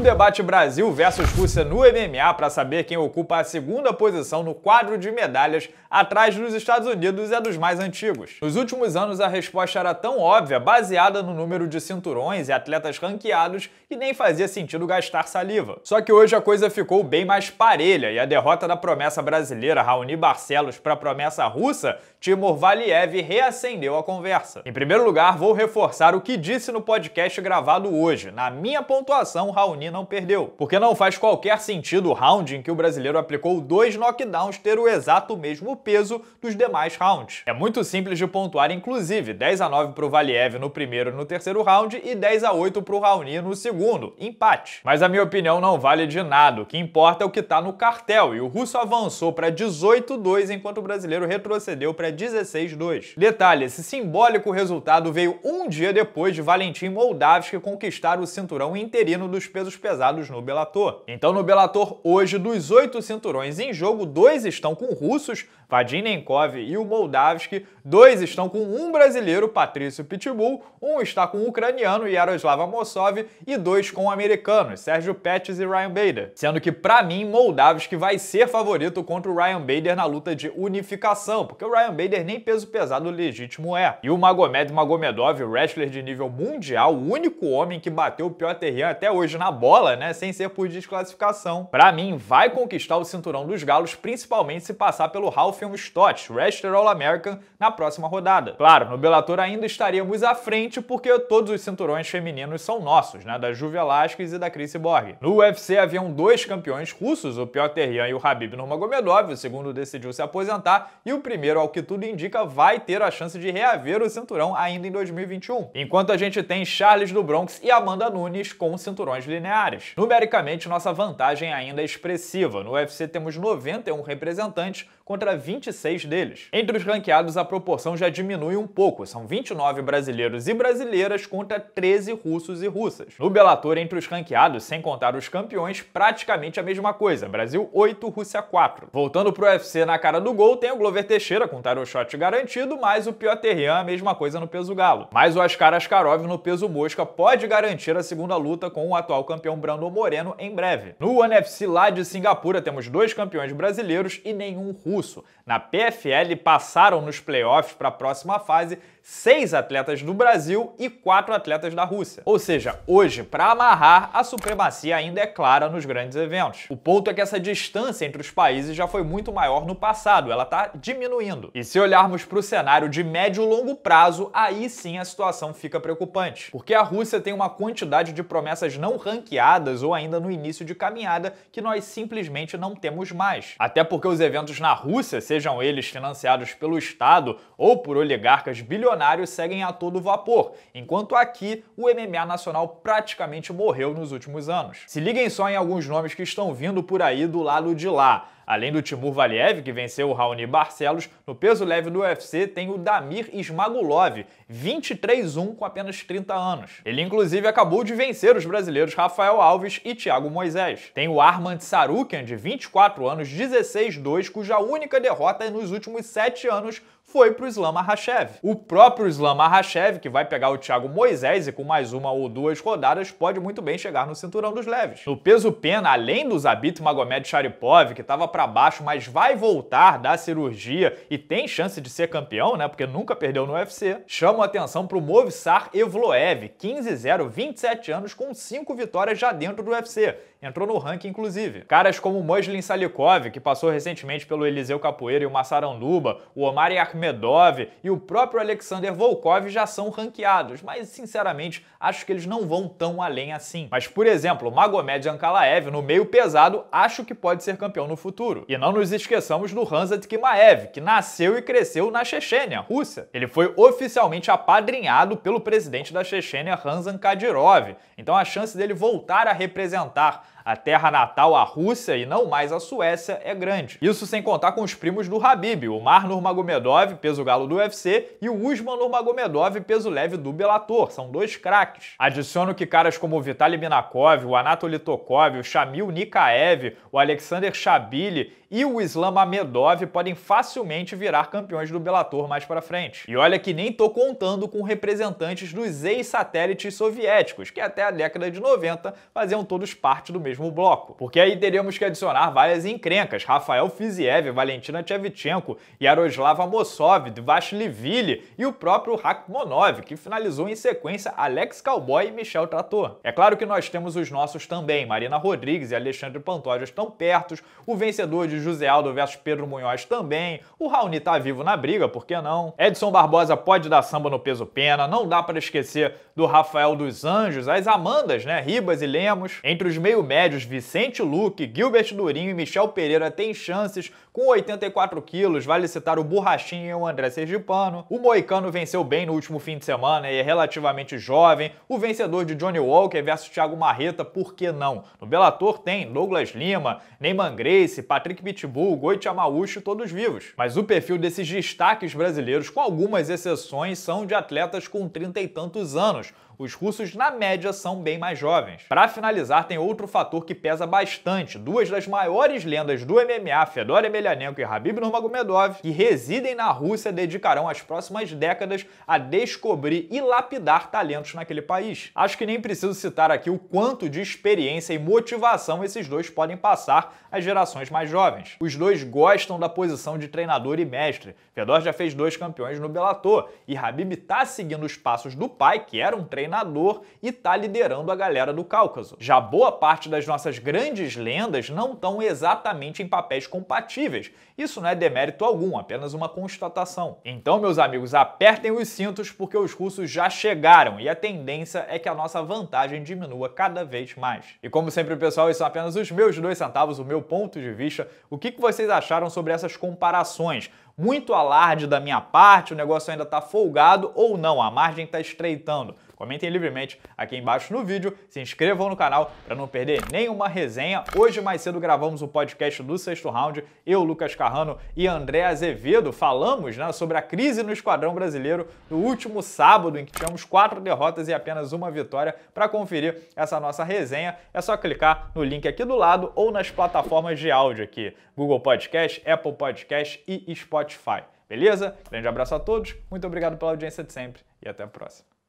o debate Brasil versus Rússia no MMA para saber quem ocupa a segunda posição no quadro de medalhas atrás dos Estados Unidos é dos mais antigos. Nos últimos anos, a resposta era tão óbvia, baseada no número de cinturões e atletas ranqueados, que nem fazia sentido gastar saliva. Só que hoje a coisa ficou bem mais parelha e a derrota da promessa brasileira Raoni Barcelos para a promessa russa Timur Valiev reacendeu a conversa. Em primeiro lugar, vou reforçar o que disse no podcast gravado hoje. Na minha pontuação, Raoni não perdeu, porque não faz qualquer sentido o round em que o brasileiro aplicou dois knockdowns ter o exato mesmo peso dos demais rounds. É muito simples de pontuar, inclusive, 10 a 9 para o Valiev no primeiro e no terceiro round e 10 a 8 para o Raoni no segundo, empate. Mas a minha opinião não vale de nada, o que importa é o que está no cartel, e o russo avançou para 18-2 enquanto o brasileiro retrocedeu para 16-2. Detalhe, esse simbólico resultado veio um dia depois de Valentim Moldavski conquistar o cinturão interino dos pesos pesados no Bellator. Então no Bellator hoje, dos oito cinturões em jogo, dois estão com russos, Vadim Nenkov e o Moldavski, dois estão com um brasileiro, Patrício Pitbull, um está com o ucraniano, Yaroslav Amosov, e dois com americanos, Sérgio Pettis e Ryan Bader. Sendo que, para mim, Moldavski vai ser favorito contra o Ryan Bader na luta de unificação, porque o Ryan Bader nem peso pesado legítimo é. E o Magomed Magomedov, wrestler de nível mundial, o único homem que bateu o Piotr Jan até hoje na bola, né, sem ser por desclassificação. Para mim, vai conquistar o cinturão dos galos, principalmente se passar pelo Ralph Stott, Wrestler All-American, na próxima rodada. Claro, no Bellator ainda estaríamos à frente porque todos os cinturões femininos são nossos, né, da Ju Velasquez e da Chris Borg. No UFC haviam dois campeões russos, o Piotr Jan e o Habib Nurmagomedov, o segundo decidiu se aposentar e o primeiro, ao que tudo indica, vai ter a chance de reaver o cinturão ainda em 2021. Enquanto a gente tem Charles do Bronx e Amanda Nunes com cinturões lineares. Numericamente, nossa vantagem ainda é expressiva. No UFC temos 91 representantes contra 26 deles. Entre os ranqueados, a proporção já diminui um pouco. São 29 brasileiros e brasileiras contra 13 russos e russas. No Bellator, entre os ranqueados, sem contar os campeões, praticamente a mesma coisa. Brasil 8, Rússia 4. Voltando pro UFC na cara do gol, tem o Glover Teixeira com tarot shot garantido, mas o Piotr Jan a mesma coisa no peso galo. Mas o Ascar Askarov no peso mosca pode garantir a segunda luta com o atual campeão campeão Brando Moreno em breve. No NFC lá de Singapura temos dois campeões brasileiros e nenhum russo. Na PFL passaram nos playoffs para a próxima fase seis atletas do Brasil e quatro atletas da Rússia. Ou seja, hoje, para amarrar, a supremacia ainda é clara nos grandes eventos. O ponto é que essa distância entre os países já foi muito maior no passado, ela está diminuindo. E se olharmos para o cenário de médio e longo prazo, aí sim a situação fica preocupante. Porque a Rússia tem uma quantidade de promessas não ranqueadas ou ainda no início de caminhada que nós simplesmente não temos mais. Até porque os eventos na Rússia, sejam eles financiados pelo Estado ou por oligarcas bilionários, bilionários seguem a todo vapor, enquanto aqui o MMA nacional praticamente morreu nos últimos anos. Se liguem só em alguns nomes que estão vindo por aí do lado de lá. Além do Timur Valiev, que venceu o Raoni Barcelos, no peso leve do UFC tem o Damir Ismagulov, 23-1 com apenas 30 anos. Ele inclusive acabou de vencer os brasileiros Rafael Alves e Thiago Moisés. Tem o Armand Sarukian, de 24 anos, 16-2, cuja única derrota nos últimos 7 anos foi para o Islam Makhachev. O próprio Islam Hachev que vai pegar o Thiago Moisés e com mais uma ou duas rodadas pode muito bem chegar no cinturão dos leves. No peso pena, além do Zabit Magomed Sharipov, que estava para para baixo, mas vai voltar da cirurgia e tem chance de ser campeão, né? Porque nunca perdeu no UFC. Chamo atenção para o Evloev, 15-0, 27 anos, com 5 vitórias já dentro do UFC. Entrou no ranking, inclusive. Caras como Moslin Salikov, que passou recentemente pelo Eliseu Capoeira e o Massaranduba, o Omar Akhmedov e o próprio Alexander Volkov já são ranqueados, mas sinceramente acho que eles não vão tão além assim. Mas, por exemplo, Magomed Ankalaev, no meio pesado, acho que pode ser campeão no futuro futuro. E não nos esqueçamos do Hanzat Kimaev, que nasceu e cresceu na Chechênia, Rússia. Ele foi oficialmente apadrinhado pelo presidente da Chechênia, Ramzan Kadyrov. Então a chance dele voltar a representar a terra natal, a Rússia e não mais a Suécia, é grande. Isso sem contar com os primos do Habib, o Mar Nurmagomedov, peso galo do UFC, e o Usman Nurmagomedov, peso leve do Bellator. São dois craques. Adiciono que caras como o Vitaly Minakov, o Anatoly Tokov, o Shamil Nikaev, o Alexander Shabili e o Islam Amedov podem facilmente virar campeões do Bellator mais para frente. E olha que nem tô contando com representantes dos ex-satélites soviéticos, que até a década de 90 faziam todos parte do mesmo mesmo bloco. Porque aí teríamos que adicionar várias encrencas. Rafael Fiziev, Valentina Tchevchenko, Yaroslava Mossov, Vashlivili e o próprio Rakhmonov, que finalizou em sequência Alex Cowboy e Michel Trator. É claro que nós temos os nossos também. Marina Rodrigues e Alexandre Pantoja estão pertos. O vencedor de José Aldo versus Pedro Munhoz também. O Raoni tá vivo na briga, por que não? Edson Barbosa pode dar samba no peso pena. Não dá para esquecer do Rafael dos Anjos, as Amandas, né? Ribas e Lemos. Entre os meio médios médios Vicente Luque, Gilbert Durinho e Michel Pereira têm chances com 84 quilos. Vale citar o Borrachinho e o André Sergipano. O Moicano venceu bem no último fim de semana e é relativamente jovem. O vencedor de Johnny Walker versus Thiago Marreta, por que não? No Bellator tem Douglas Lima, Neyman Grace, Patrick Pitbull, Goiti Amaucho, todos vivos. Mas o perfil desses destaques brasileiros, com algumas exceções, são de atletas com 30 e tantos anos os russos, na média, são bem mais jovens. Para finalizar, tem outro fator que pesa bastante. Duas das maiores lendas do MMA, Fedor Emelianenko e Habib Nurmagomedov, que residem na Rússia, dedicarão as próximas décadas a descobrir e lapidar talentos naquele país. Acho que nem preciso citar aqui o quanto de experiência e motivação esses dois podem passar às gerações mais jovens. Os dois gostam da posição de treinador e mestre. Fedor já fez dois campeões no Bellator e Habib está seguindo os passos do pai, que era um treinador treinador e está liderando a galera do Cáucaso. Já boa parte das nossas grandes lendas não estão exatamente em papéis compatíveis. Isso não é demérito algum, apenas uma constatação. Então, meus amigos, apertem os cintos porque os russos já chegaram e a tendência é que a nossa vantagem diminua cada vez mais. E como sempre, pessoal, isso são apenas os meus dois centavos, o meu ponto de vista. O que vocês acharam sobre essas comparações? Muito alarde da minha parte, o negócio ainda está folgado ou não, a margem está estreitando. Comentem livremente aqui embaixo no vídeo, se inscrevam no canal para não perder nenhuma resenha. Hoje mais cedo gravamos o podcast do sexto round, eu, Lucas Carrano e André Azevedo falamos né, sobre a crise no esquadrão brasileiro no último sábado, em que tivemos quatro derrotas e apenas uma vitória. Para conferir essa nossa resenha, é só clicar no link aqui do lado ou nas plataformas de áudio aqui: Google Podcast, Apple Podcast e Spotify. Beleza? Grande abraço a todos, muito obrigado pela audiência de sempre e até a próxima.